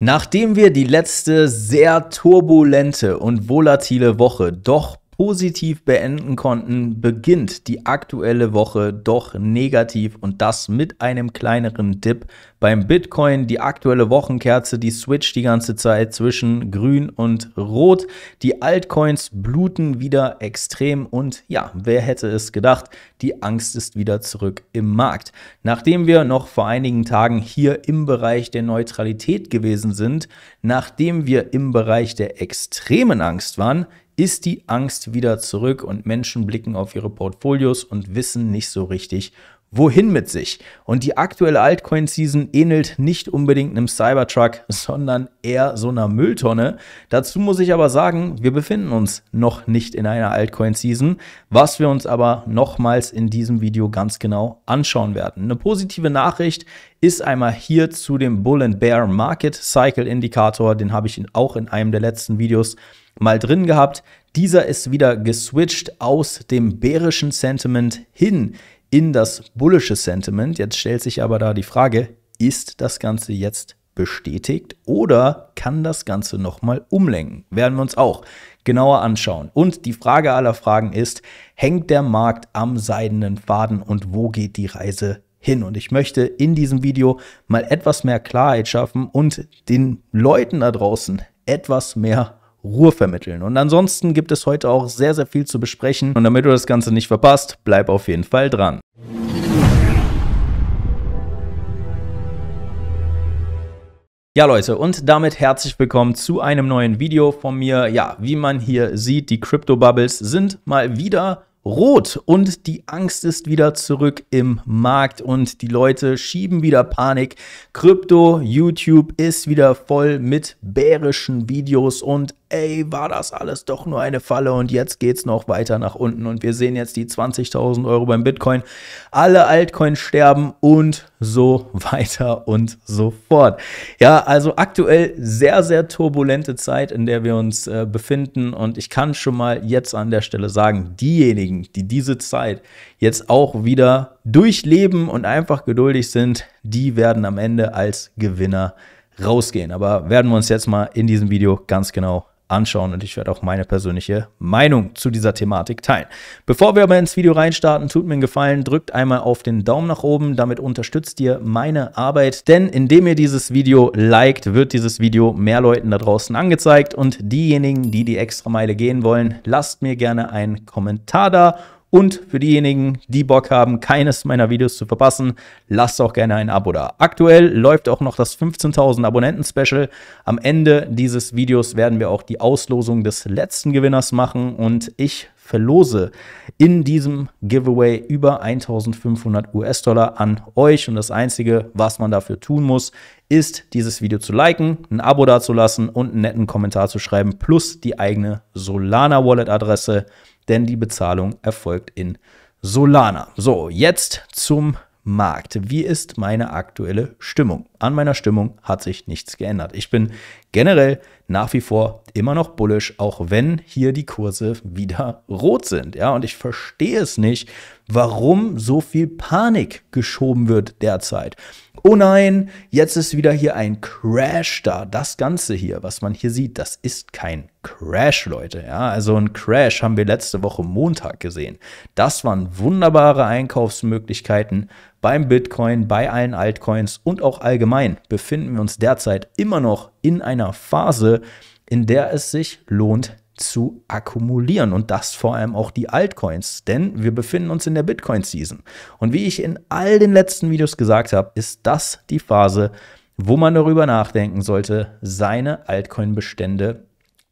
Nachdem wir die letzte sehr turbulente und volatile Woche doch positiv beenden konnten, beginnt die aktuelle Woche doch negativ und das mit einem kleineren Dip. Beim Bitcoin die aktuelle Wochenkerze, die switcht die ganze Zeit zwischen grün und rot. Die Altcoins bluten wieder extrem und ja, wer hätte es gedacht, die Angst ist wieder zurück im Markt. Nachdem wir noch vor einigen Tagen hier im Bereich der Neutralität gewesen sind, nachdem wir im Bereich der extremen Angst waren, ist die Angst wieder zurück und Menschen blicken auf ihre Portfolios und wissen nicht so richtig, wohin mit sich. Und die aktuelle Altcoin-Season ähnelt nicht unbedingt einem Cybertruck, sondern eher so einer Mülltonne. Dazu muss ich aber sagen, wir befinden uns noch nicht in einer Altcoin-Season, was wir uns aber nochmals in diesem Video ganz genau anschauen werden. Eine positive Nachricht ist einmal hier zu dem Bull and Bear Market Cycle Indikator, den habe ich auch in einem der letzten Videos mal drin gehabt. Dieser ist wieder geswitcht aus dem bärischen Sentiment hin in das bullische Sentiment. Jetzt stellt sich aber da die Frage, ist das Ganze jetzt bestätigt oder kann das Ganze nochmal umlenken? Werden wir uns auch genauer anschauen. Und die Frage aller Fragen ist, hängt der Markt am seidenen Faden und wo geht die Reise hin? Und ich möchte in diesem Video mal etwas mehr Klarheit schaffen und den Leuten da draußen etwas mehr Ruhe vermitteln. Und ansonsten gibt es heute auch sehr, sehr viel zu besprechen. Und damit du das Ganze nicht verpasst, bleib auf jeden Fall dran. Ja Leute, und damit herzlich willkommen zu einem neuen Video von mir. Ja, wie man hier sieht, die Crypto Bubbles sind mal wieder rot und die Angst ist wieder zurück im Markt und die Leute schieben wieder Panik. Krypto, YouTube ist wieder voll mit bärischen Videos und ey, war das alles doch nur eine Falle und jetzt geht es noch weiter nach unten und wir sehen jetzt die 20.000 Euro beim Bitcoin, alle Altcoins sterben und so weiter und so fort. Ja, also aktuell sehr, sehr turbulente Zeit, in der wir uns äh, befinden und ich kann schon mal jetzt an der Stelle sagen, diejenigen, die diese Zeit jetzt auch wieder durchleben und einfach geduldig sind, die werden am Ende als Gewinner rausgehen. Aber werden wir uns jetzt mal in diesem Video ganz genau anschauen und ich werde auch meine persönliche Meinung zu dieser Thematik teilen. Bevor wir aber ins Video reinstarten, tut mir einen Gefallen, drückt einmal auf den Daumen nach oben, damit unterstützt ihr meine Arbeit, denn indem ihr dieses Video liked, wird dieses Video mehr Leuten da draußen angezeigt und diejenigen, die die extra Meile gehen wollen, lasst mir gerne einen Kommentar da und für diejenigen, die Bock haben, keines meiner Videos zu verpassen, lasst auch gerne ein Abo da. Aktuell läuft auch noch das 15.000 Abonnenten-Special. Am Ende dieses Videos werden wir auch die Auslosung des letzten Gewinners machen und ich verlose in diesem Giveaway über 1500 US-Dollar an euch. Und das Einzige, was man dafür tun muss, ist, dieses Video zu liken, ein Abo dazulassen und einen netten Kommentar zu schreiben, plus die eigene Solana-Wallet-Adresse denn die Bezahlung erfolgt in Solana. So, jetzt zum Markt. Wie ist meine aktuelle Stimmung? An meiner Stimmung hat sich nichts geändert. Ich bin generell nach wie vor immer noch bullisch, auch wenn hier die Kurse wieder rot sind. Ja, und ich verstehe es nicht, warum so viel Panik geschoben wird derzeit oh nein, jetzt ist wieder hier ein Crash da. Das Ganze hier, was man hier sieht, das ist kein Crash, Leute. Ja, also ein Crash haben wir letzte Woche Montag gesehen. Das waren wunderbare Einkaufsmöglichkeiten beim Bitcoin, bei allen Altcoins und auch allgemein befinden wir uns derzeit immer noch in einer Phase, in der es sich lohnt, zu akkumulieren und das vor allem auch die Altcoins, denn wir befinden uns in der Bitcoin-Season. Und wie ich in all den letzten Videos gesagt habe, ist das die Phase, wo man darüber nachdenken sollte, seine Altcoin-Bestände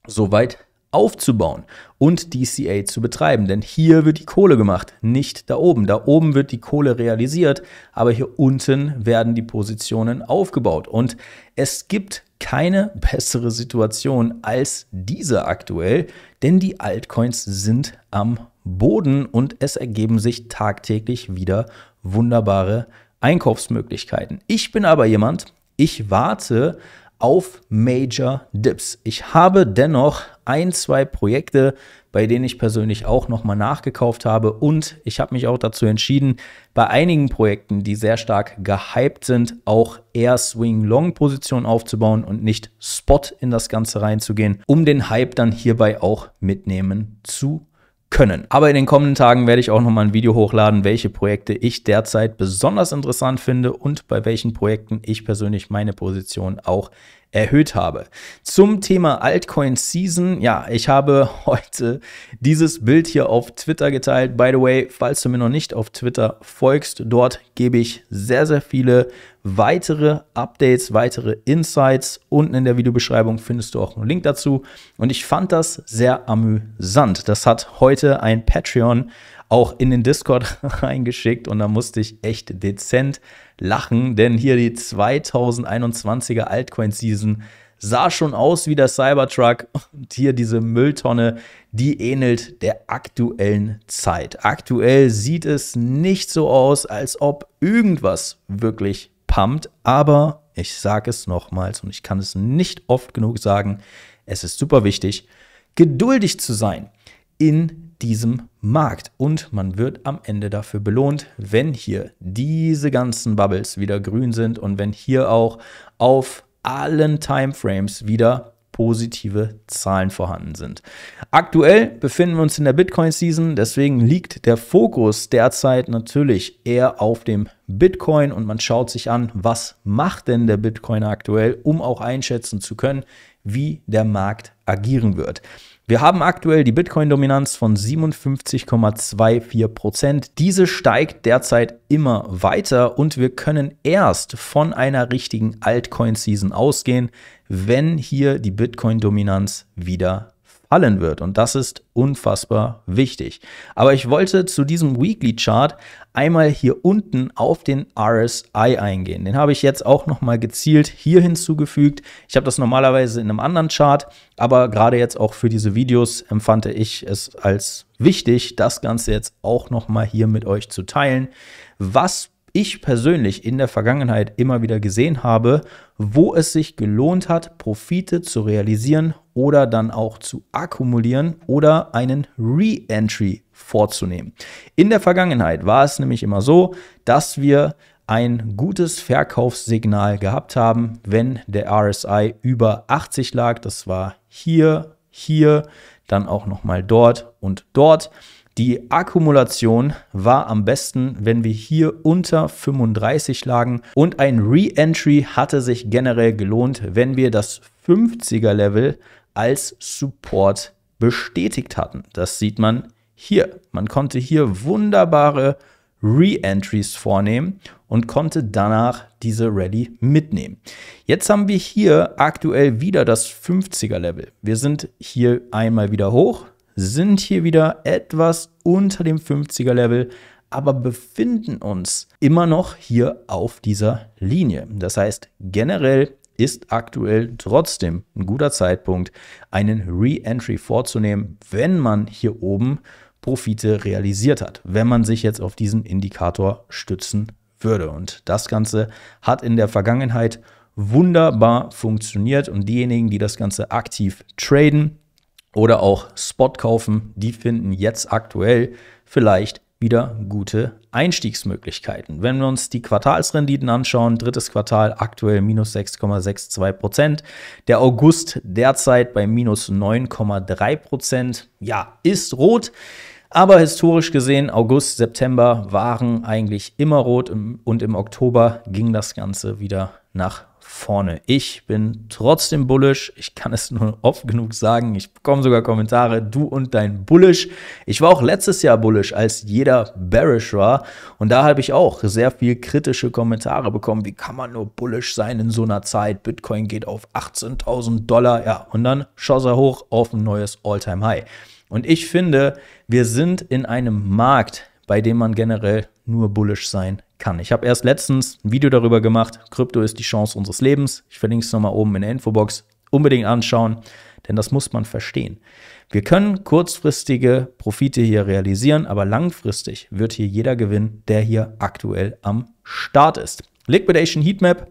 soweit aufzubauen und DCA zu betreiben. Denn hier wird die Kohle gemacht, nicht da oben. Da oben wird die Kohle realisiert, aber hier unten werden die Positionen aufgebaut. Und es gibt keine bessere Situation als diese aktuell, denn die Altcoins sind am Boden und es ergeben sich tagtäglich wieder wunderbare Einkaufsmöglichkeiten. Ich bin aber jemand, ich warte auf Major Dips. Ich habe dennoch ein, zwei Projekte, bei denen ich persönlich auch nochmal nachgekauft habe und ich habe mich auch dazu entschieden, bei einigen Projekten, die sehr stark gehypt sind, auch eher swing long positionen aufzubauen und nicht Spot in das Ganze reinzugehen, um den Hype dann hierbei auch mitnehmen zu können. Aber in den kommenden Tagen werde ich auch nochmal ein Video hochladen, welche Projekte ich derzeit besonders interessant finde und bei welchen Projekten ich persönlich meine Position auch erhöht habe. Zum Thema Altcoin Season, ja, ich habe heute dieses Bild hier auf Twitter geteilt. By the way, falls du mir noch nicht auf Twitter folgst, dort gebe ich sehr, sehr viele weitere Updates, weitere Insights. Unten in der Videobeschreibung findest du auch einen Link dazu. Und ich fand das sehr amüsant. Das hat heute ein Patreon auch in den Discord reingeschickt und da musste ich echt dezent lachen, denn hier die 2021er Altcoin-Season sah schon aus wie der Cybertruck und hier diese Mülltonne, die ähnelt der aktuellen Zeit. Aktuell sieht es nicht so aus, als ob irgendwas wirklich pumped, aber ich sage es nochmals und ich kann es nicht oft genug sagen, es ist super wichtig, geduldig zu sein in diesem Markt. Und man wird am Ende dafür belohnt, wenn hier diese ganzen Bubbles wieder grün sind und wenn hier auch auf allen Timeframes wieder positive Zahlen vorhanden sind. Aktuell befinden wir uns in der Bitcoin-Season, deswegen liegt der Fokus derzeit natürlich eher auf dem Bitcoin und man schaut sich an, was macht denn der Bitcoin aktuell, um auch einschätzen zu können, wie der Markt agieren wird. Wir haben aktuell die Bitcoin-Dominanz von 57,24 Diese steigt derzeit immer weiter und wir können erst von einer richtigen Altcoin-Season ausgehen, wenn hier die Bitcoin-Dominanz wieder fallen wird. Und das ist unfassbar wichtig. Aber ich wollte zu diesem Weekly Chart einmal hier unten auf den RSI eingehen. Den habe ich jetzt auch nochmal gezielt hier hinzugefügt. Ich habe das normalerweise in einem anderen Chart, aber gerade jetzt auch für diese Videos empfand ich es als wichtig, das Ganze jetzt auch nochmal hier mit euch zu teilen. Was ich persönlich in der Vergangenheit immer wieder gesehen habe, wo es sich gelohnt hat, Profite zu realisieren oder dann auch zu akkumulieren oder einen Re-Entry vorzunehmen. In der Vergangenheit war es nämlich immer so, dass wir ein gutes Verkaufssignal gehabt haben, wenn der RSI über 80 lag. Das war hier, hier, dann auch nochmal dort und dort. Die Akkumulation war am besten, wenn wir hier unter 35 lagen und ein Re-Entry hatte sich generell gelohnt, wenn wir das 50er Level als Support bestätigt hatten. Das sieht man hier. Man konnte hier wunderbare Re-Entries vornehmen und konnte danach diese Rallye mitnehmen. Jetzt haben wir hier aktuell wieder das 50er Level. Wir sind hier einmal wieder hoch, sind hier wieder etwas unter dem 50er Level, aber befinden uns immer noch hier auf dieser Linie. Das heißt, generell ist aktuell trotzdem ein guter Zeitpunkt, einen Re-Entry vorzunehmen, wenn man hier oben Profite realisiert hat, wenn man sich jetzt auf diesen Indikator stützen würde. Und das Ganze hat in der Vergangenheit wunderbar funktioniert und diejenigen, die das Ganze aktiv traden, oder auch Spot kaufen, die finden jetzt aktuell vielleicht wieder gute Einstiegsmöglichkeiten. Wenn wir uns die Quartalsrenditen anschauen, drittes Quartal aktuell minus 6,62 Prozent, der August derzeit bei minus 9,3 Prozent, ja, ist rot. Aber historisch gesehen, August, September waren eigentlich immer rot und im Oktober ging das Ganze wieder nach vorne. Ich bin trotzdem bullisch. Ich kann es nur oft genug sagen. Ich bekomme sogar Kommentare, du und dein bullisch. Ich war auch letztes Jahr bullisch, als jeder bearish war. Und da habe ich auch sehr viel kritische Kommentare bekommen. Wie kann man nur bullish sein in so einer Zeit? Bitcoin geht auf 18.000 Dollar. Ja, und dann schoss er hoch auf ein neues All-Time-High. Und ich finde, wir sind in einem Markt, bei dem man generell nur bullisch sein kann. Ich habe erst letztens ein Video darüber gemacht, Krypto ist die Chance unseres Lebens. Ich verlinke es nochmal oben in der Infobox. Unbedingt anschauen, denn das muss man verstehen. Wir können kurzfristige Profite hier realisieren, aber langfristig wird hier jeder gewinnen, der hier aktuell am Start ist. Liquidation Heatmap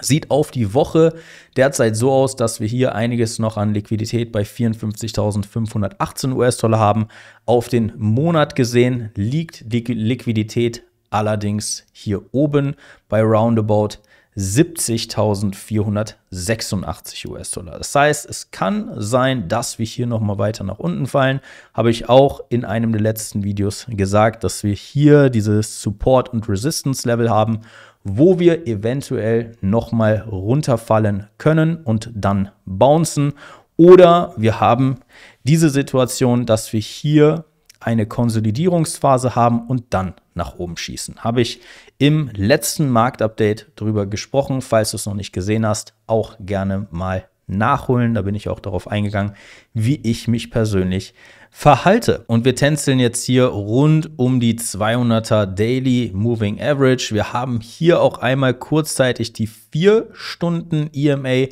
Sieht auf die Woche derzeit so aus, dass wir hier einiges noch an Liquidität bei 54.518 US-Dollar haben. Auf den Monat gesehen liegt die Liquidität allerdings hier oben bei roundabout 70.486 US-Dollar. Das heißt, es kann sein, dass wir hier nochmal weiter nach unten fallen. Habe ich auch in einem der letzten Videos gesagt, dass wir hier dieses Support- und Resistance-Level haben wo wir eventuell nochmal runterfallen können und dann bouncen. Oder wir haben diese Situation, dass wir hier eine Konsolidierungsphase haben und dann nach oben schießen. Habe ich im letzten Marktupdate drüber gesprochen. Falls du es noch nicht gesehen hast, auch gerne mal nachholen. Da bin ich auch darauf eingegangen, wie ich mich persönlich verhalte. Und wir tänzeln jetzt hier rund um die 200er Daily Moving Average. Wir haben hier auch einmal kurzzeitig die 4 Stunden EMA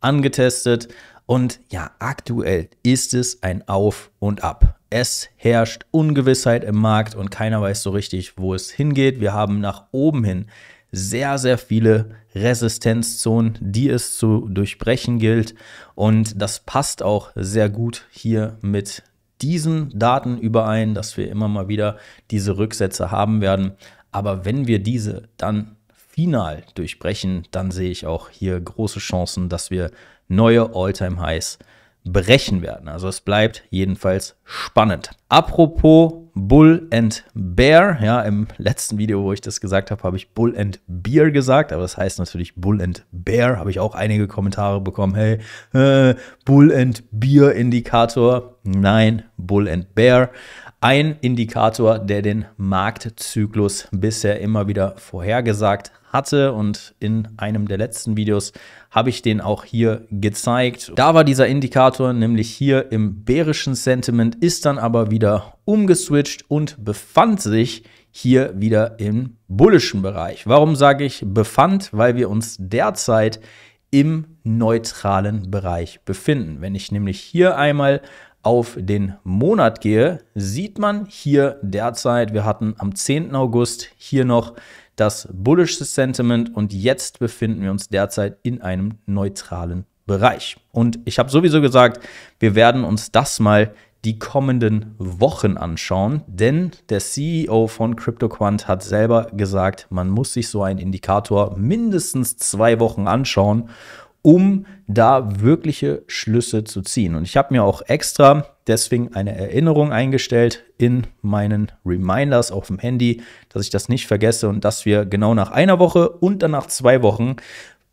angetestet. Und ja, aktuell ist es ein Auf und Ab. Es herrscht Ungewissheit im Markt und keiner weiß so richtig, wo es hingeht. Wir haben nach oben hin sehr, sehr viele Resistenzzonen, die es zu durchbrechen gilt. Und das passt auch sehr gut hier mit diesen Daten überein, dass wir immer mal wieder diese Rücksätze haben werden. Aber wenn wir diese dann final durchbrechen, dann sehe ich auch hier große Chancen, dass wir neue All-Time-Highs brechen werden. Also es bleibt jedenfalls spannend. Apropos Bull and Bear, ja, im letzten Video, wo ich das gesagt habe, habe ich Bull and Beer gesagt, aber das heißt natürlich Bull and Bear, habe ich auch einige Kommentare bekommen, hey, äh, Bull and Beer Indikator. Nein, Bull and Bear. Ein Indikator, der den Marktzyklus bisher immer wieder vorhergesagt hatte und in einem der letzten Videos habe ich den auch hier gezeigt. Da war dieser Indikator nämlich hier im bärischen Sentiment, ist dann aber wieder umgeswitcht und befand sich hier wieder im bullischen Bereich. Warum sage ich befand? Weil wir uns derzeit im neutralen Bereich befinden. Wenn ich nämlich hier einmal auf den Monat gehe, sieht man hier derzeit, wir hatten am 10. August hier noch das bullische Sentiment und jetzt befinden wir uns derzeit in einem neutralen Bereich. Und ich habe sowieso gesagt, wir werden uns das mal die kommenden Wochen anschauen, denn der CEO von CryptoQuant hat selber gesagt, man muss sich so einen Indikator mindestens zwei Wochen anschauen, um da wirkliche Schlüsse zu ziehen. Und ich habe mir auch extra deswegen eine Erinnerung eingestellt in meinen Reminders auf dem Handy, dass ich das nicht vergesse und dass wir genau nach einer Woche und dann nach zwei Wochen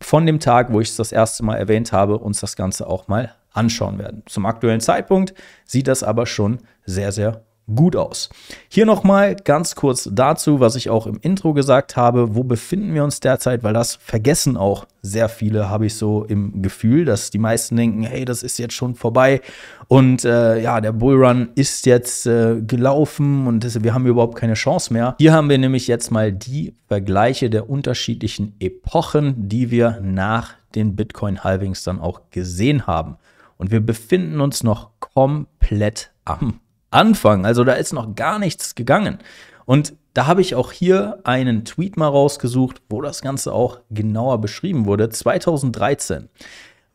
von dem Tag, wo ich es das erste Mal erwähnt habe, uns das Ganze auch mal anschauen werden. Zum aktuellen Zeitpunkt sieht das aber schon sehr, sehr gut aus. Hier nochmal ganz kurz dazu, was ich auch im Intro gesagt habe, wo befinden wir uns derzeit, weil das vergessen auch sehr viele, habe ich so im Gefühl, dass die meisten denken, hey, das ist jetzt schon vorbei und äh, ja, der Bullrun ist jetzt äh, gelaufen und das, wir haben überhaupt keine Chance mehr. Hier haben wir nämlich jetzt mal die Vergleiche der unterschiedlichen Epochen, die wir nach den Bitcoin-Halvings dann auch gesehen haben. Und wir befinden uns noch komplett am Anfang. Also da ist noch gar nichts gegangen. Und da habe ich auch hier einen Tweet mal rausgesucht, wo das Ganze auch genauer beschrieben wurde. 2013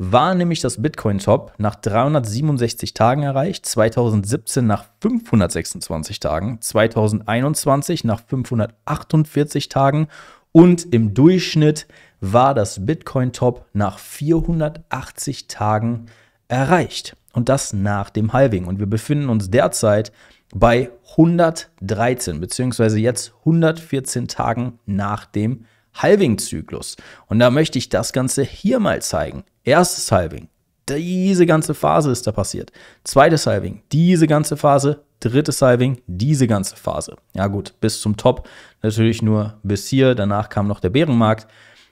war nämlich das Bitcoin-Top nach 367 Tagen erreicht, 2017 nach 526 Tagen, 2021 nach 548 Tagen und im Durchschnitt war das Bitcoin-Top nach 480 Tagen erreicht und das nach dem Halving. Und wir befinden uns derzeit bei 113 beziehungsweise jetzt 114 Tagen nach dem Halving-Zyklus. Und da möchte ich das Ganze hier mal zeigen. Erstes Halving. Diese ganze Phase ist da passiert. Zweites Halving. Diese ganze Phase. Drittes Halving. Diese ganze Phase. Ja gut, bis zum Top. Natürlich nur bis hier. Danach kam noch der Bärenmarkt.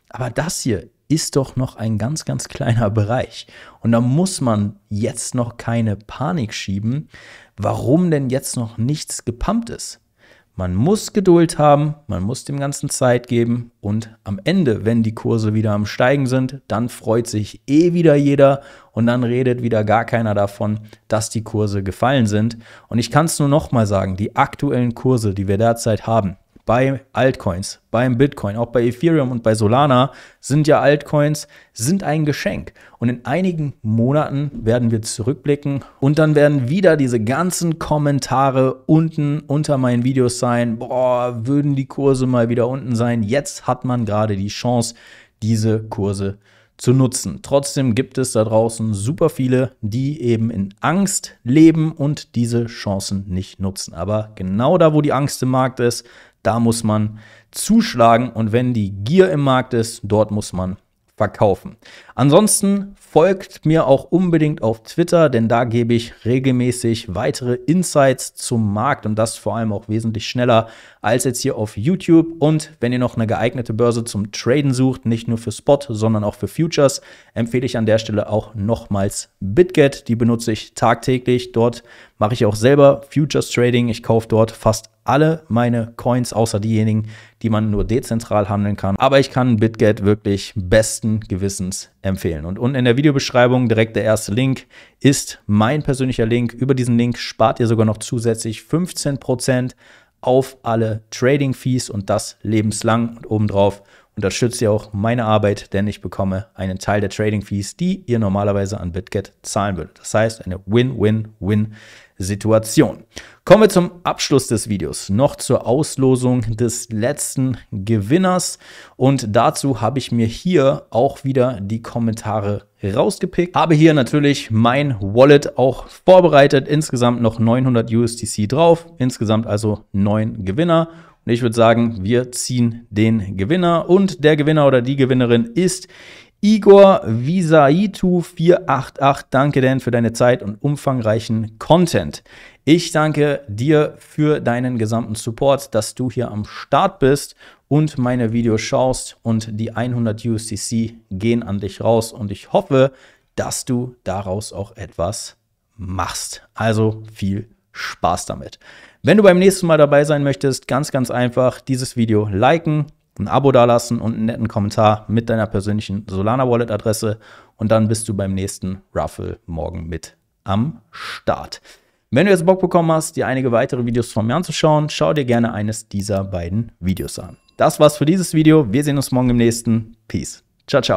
Aber das hier ist doch noch ein ganz, ganz kleiner Bereich. Und da muss man jetzt noch keine Panik schieben, warum denn jetzt noch nichts gepumpt ist. Man muss Geduld haben, man muss dem Ganzen Zeit geben und am Ende, wenn die Kurse wieder am Steigen sind, dann freut sich eh wieder jeder und dann redet wieder gar keiner davon, dass die Kurse gefallen sind. Und ich kann es nur nochmal sagen, die aktuellen Kurse, die wir derzeit haben, bei Altcoins, beim Bitcoin, auch bei Ethereum und bei Solana sind ja Altcoins, sind ein Geschenk. Und in einigen Monaten werden wir zurückblicken und dann werden wieder diese ganzen Kommentare unten unter meinen Videos sein, boah, würden die Kurse mal wieder unten sein. Jetzt hat man gerade die Chance, diese Kurse zu zu nutzen. Trotzdem gibt es da draußen super viele, die eben in Angst leben und diese Chancen nicht nutzen. Aber genau da, wo die Angst im Markt ist, da muss man zuschlagen und wenn die Gier im Markt ist, dort muss man verkaufen. Ansonsten folgt mir auch unbedingt auf Twitter, denn da gebe ich regelmäßig weitere Insights zum Markt und das vor allem auch wesentlich schneller als jetzt hier auf YouTube. Und wenn ihr noch eine geeignete Börse zum Traden sucht, nicht nur für Spot, sondern auch für Futures, empfehle ich an der Stelle auch nochmals BitGet. Die benutze ich tagtäglich. Dort mache ich auch selber Futures Trading. Ich kaufe dort fast alle meine Coins, außer diejenigen, die man nur dezentral handeln kann. Aber ich kann BitGet wirklich besten Gewissens empfehlen. Und unten in der Videobeschreibung direkt der erste Link ist mein persönlicher Link. Über diesen Link spart ihr sogar noch zusätzlich 15% auf alle Trading-Fees und das lebenslang und obendrauf unterstützt ihr auch meine Arbeit, denn ich bekomme einen Teil der Trading Fees, die ihr normalerweise an BitGet zahlen würdet. Das heißt, eine Win-Win-Win Situation. Kommen wir zum Abschluss des Videos noch zur Auslosung des letzten Gewinners und dazu habe ich mir hier auch wieder die Kommentare rausgepickt. Habe hier natürlich mein Wallet auch vorbereitet, insgesamt noch 900 USDC drauf, insgesamt also neun Gewinner Und ich würde sagen, wir ziehen den Gewinner und der Gewinner oder die Gewinnerin ist Igor Visaitu488, danke Dan für deine Zeit und umfangreichen Content. Ich danke dir für deinen gesamten Support, dass du hier am Start bist und meine Videos schaust und die 100 USDC gehen an dich raus und ich hoffe, dass du daraus auch etwas machst. Also viel Spaß damit. Wenn du beim nächsten Mal dabei sein möchtest, ganz, ganz einfach dieses Video liken, ein Abo dalassen und einen netten Kommentar mit deiner persönlichen Solana Wallet Adresse und dann bist du beim nächsten Raffle morgen mit am Start. Wenn du jetzt Bock bekommen hast, dir einige weitere Videos von mir anzuschauen, schau dir gerne eines dieser beiden Videos an. Das war's für dieses Video. Wir sehen uns morgen im nächsten. Peace. Ciao, ciao.